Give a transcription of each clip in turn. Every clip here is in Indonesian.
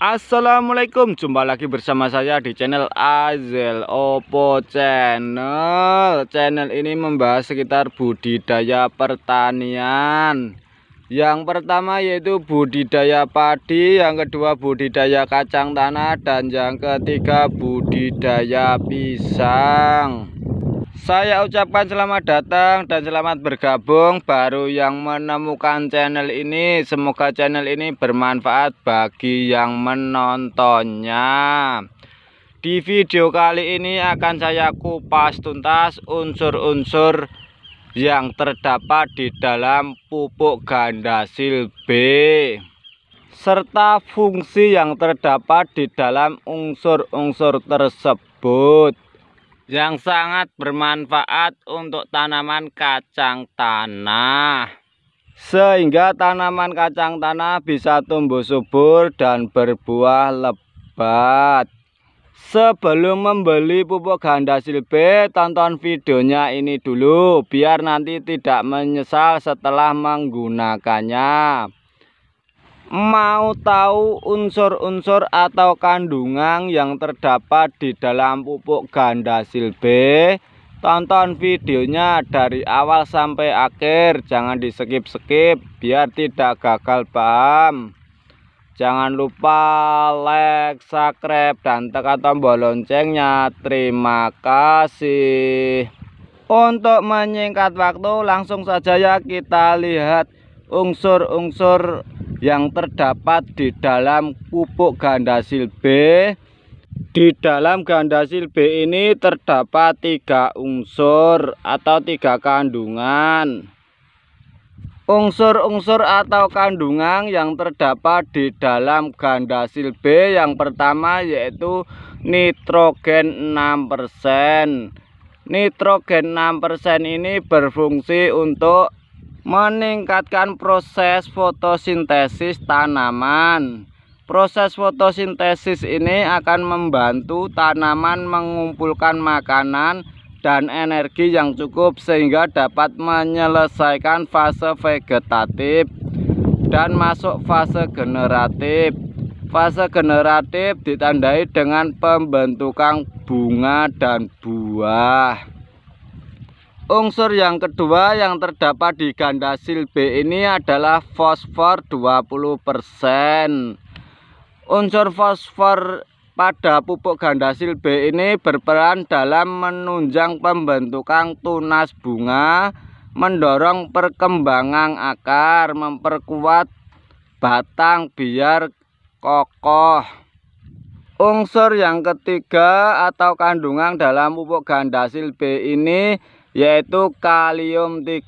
Assalamualaikum Jumpa lagi bersama saya di channel Azel Oppo Channel Channel ini membahas sekitar budidaya pertanian Yang pertama yaitu budidaya padi Yang kedua budidaya kacang tanah Dan yang ketiga budidaya pisang saya ucapkan selamat datang dan selamat bergabung baru yang menemukan channel ini. Semoga channel ini bermanfaat bagi yang menontonnya. Di video kali ini akan saya kupas tuntas unsur-unsur yang terdapat di dalam pupuk sil B serta fungsi yang terdapat di dalam unsur-unsur tersebut yang sangat bermanfaat untuk tanaman kacang tanah sehingga tanaman kacang tanah bisa tumbuh subur dan berbuah lebat sebelum membeli pupuk ganda silbe tonton videonya ini dulu biar nanti tidak menyesal setelah menggunakannya mau tahu unsur-unsur atau kandungan yang terdapat di dalam pupuk ganda silbe tonton videonya dari awal sampai akhir jangan di skip-skip biar tidak gagal paham jangan lupa like, subscribe dan tekan tombol loncengnya terima kasih untuk menyingkat waktu langsung saja ya kita lihat unsur-unsur yang terdapat di dalam pupuk gandasil B. Di dalam gandasil B ini terdapat tiga unsur atau tiga kandungan. Unsur-unsur atau kandungan yang terdapat di dalam gandasil B yang pertama yaitu nitrogen 6%. Nitrogen 6% ini berfungsi untuk meningkatkan proses fotosintesis tanaman. Proses fotosintesis ini akan membantu tanaman mengumpulkan makanan dan energi yang cukup sehingga dapat menyelesaikan fase vegetatif dan masuk fase generatif. Fase generatif ditandai dengan pembentukan bunga dan buah. Unsur yang kedua yang terdapat di gandasil B ini adalah fosfor 20%. Unsur fosfor pada pupuk gandasil B ini berperan dalam menunjang pembentukan tunas bunga, mendorong perkembangan akar, memperkuat batang biar kokoh. Unsur yang ketiga atau kandungan dalam pupuk gandasil B ini yaitu kalium 30%.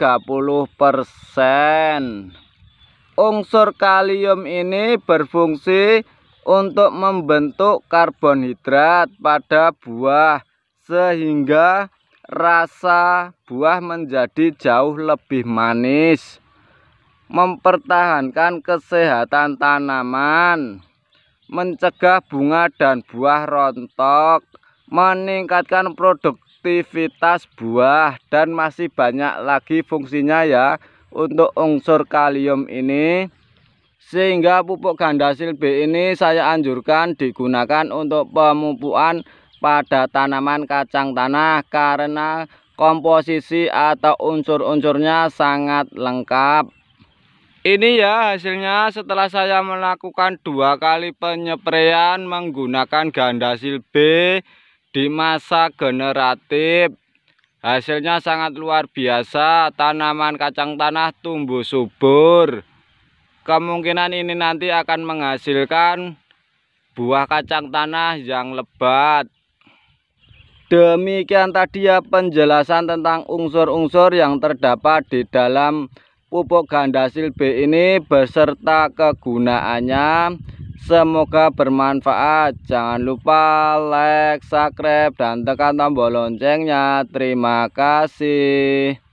Unsur kalium ini berfungsi untuk membentuk karbohidrat pada buah sehingga rasa buah menjadi jauh lebih manis. Mempertahankan kesehatan tanaman, mencegah bunga dan buah rontok, meningkatkan produk Aktivitas buah dan masih banyak lagi fungsinya ya untuk unsur kalium ini sehingga pupuk ganda silbe ini saya anjurkan digunakan untuk pemupuan pada tanaman kacang tanah karena komposisi atau unsur-unsurnya sangat lengkap ini ya hasilnya setelah saya melakukan dua kali penyepraian menggunakan ganda silbe di masa generatif. Hasilnya sangat luar biasa, tanaman kacang tanah tumbuh subur. Kemungkinan ini nanti akan menghasilkan buah kacang tanah yang lebat. Demikian tadi ya penjelasan tentang unsur-unsur yang terdapat di dalam pupuk gandasil B ini beserta kegunaannya. Semoga bermanfaat. Jangan lupa like, subscribe, dan tekan tombol loncengnya. Terima kasih.